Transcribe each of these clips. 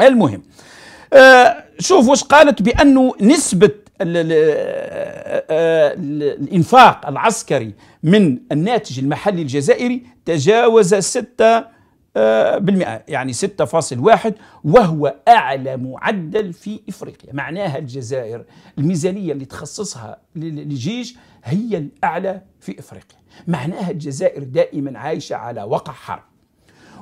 المهم آه شوف واش قالت بانه نسبه الـ الـ آه، آه، الـ الانفاق العسكري من الناتج المحلي الجزائري تجاوز 6 آه، بالمئة يعني 6.1 وهو أعلى معدل في إفريقيا معناها الجزائر الميزانية اللي تخصصها للجيش هي الأعلى في إفريقيا معناها الجزائر دائما عايشة على وقع حرب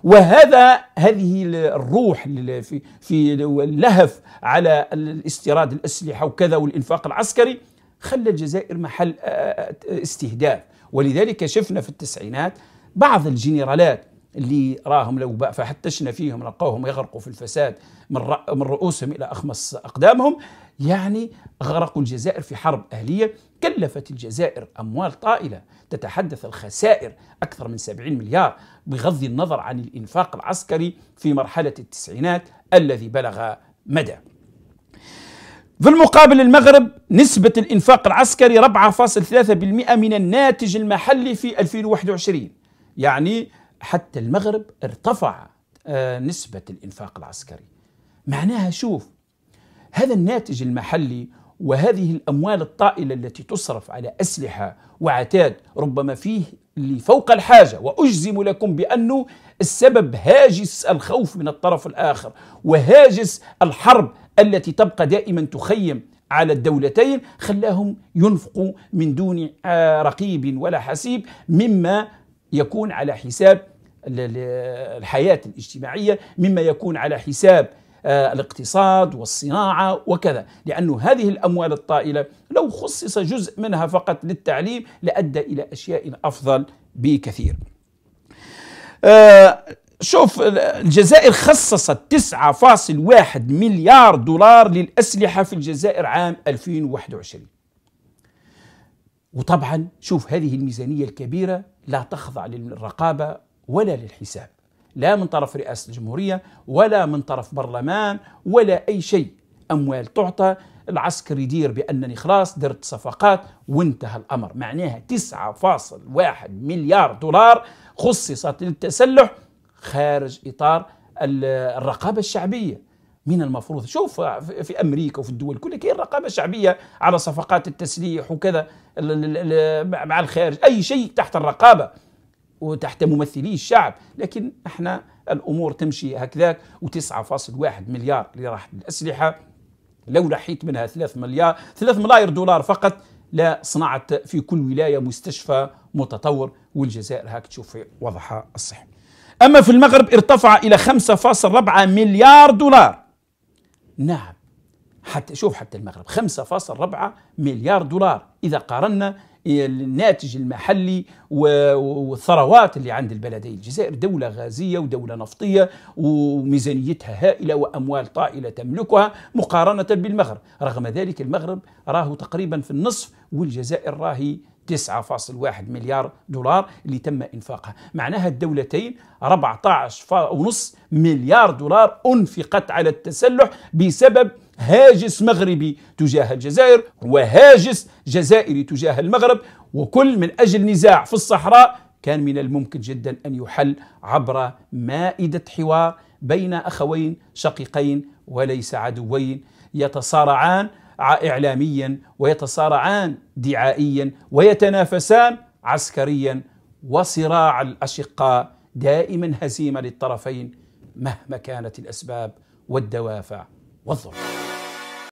وهذا هذه الروح في في اللهف على الاستيراد الاسلحه وكذا والانفاق العسكري خلى الجزائر محل آه، آه، استهداف ولذلك شفنا في التسعينات بعض الجنرالات اللي راهم لو فحتشنا فيهم لقوهم يغرقوا في الفساد من, من رؤوسهم إلى أخمص أقدامهم يعني غرقوا الجزائر في حرب أهلية كلفت الجزائر أموال طائلة تتحدث الخسائر أكثر من 70 مليار بغض النظر عن الإنفاق العسكري في مرحلة التسعينات الذي بلغ مدى في المقابل المغرب نسبة الإنفاق العسكري 4.3% من الناتج المحلي في 2021 يعني حتى المغرب ارتفع آه، نسبة الإنفاق العسكري معناها شوف هذا الناتج المحلي وهذه الأموال الطائلة التي تصرف على أسلحة وعتاد ربما فيه اللي فوق الحاجة وأجزم لكم بأنه السبب هاجس الخوف من الطرف الآخر وهاجس الحرب التي تبقى دائما تخيم على الدولتين خلاهم ينفقوا من دون آه، رقيب ولا حسيب مما يكون على حساب الحياة الاجتماعية مما يكون على حساب آه، الاقتصاد والصناعة وكذا لأن هذه الأموال الطائلة لو خصص جزء منها فقط للتعليم لأدى إلى أشياء أفضل بكثير آه، شوف الجزائر خصصت 9.1 مليار دولار للأسلحة في الجزائر عام 2021 وطبعا شوف هذه الميزانية الكبيرة لا تخضع للرقابة ولا للحساب لا من طرف رئاسة الجمهورية ولا من طرف برلمان ولا أي شيء أموال تعطى العسكر يدير بأنني خلاص درت صفقات وانتهى الأمر معناها 9.1 مليار دولار خصصت للتسلح خارج إطار الرقابة الشعبية من المفروض شوف في امريكا وفي الدول كلها كاين رقابه شعبيه على صفقات التسليح وكذا مع الخارج اي شيء تحت الرقابه وتحت ممثلي الشعب لكن احنا الامور تمشي هكذاك و9.1 مليار اللي راح للاسلحه لو لحيت منها 3 مليار 3 ملاير دولار فقط لا صنعت في كل ولايه مستشفى متطور والجزائر هاك تشوف وضعها الصحي اما في المغرب ارتفع الى 5.4 مليار دولار نعم حتى شوف حتى المغرب 5.4 مليار دولار إذا قارنا إيه، الناتج المحلي والثروات اللي عند البلدين الجزائر دولة غازية ودولة نفطية وميزانيتها هائلة وأموال طائلة تملكها مقارنة بالمغرب رغم ذلك المغرب راه تقريبا في النصف والجزائر راهي 9.1 مليار دولار اللي تم انفاقها معناها الدولتين 14.5 مليار دولار انفقت على التسلح بسبب هاجس مغربي تجاه الجزائر وهاجس جزائري تجاه المغرب وكل من اجل نزاع في الصحراء كان من الممكن جدا ان يحل عبر مائده حوار بين اخوين شقيقين وليس عدوين يتصارعان إعلاميا ويتصارعان دعائيا ويتنافسان عسكريا وصراع الأشقاء دائما هزيمة للطرفين مهما كانت الأسباب والدوافع والظروف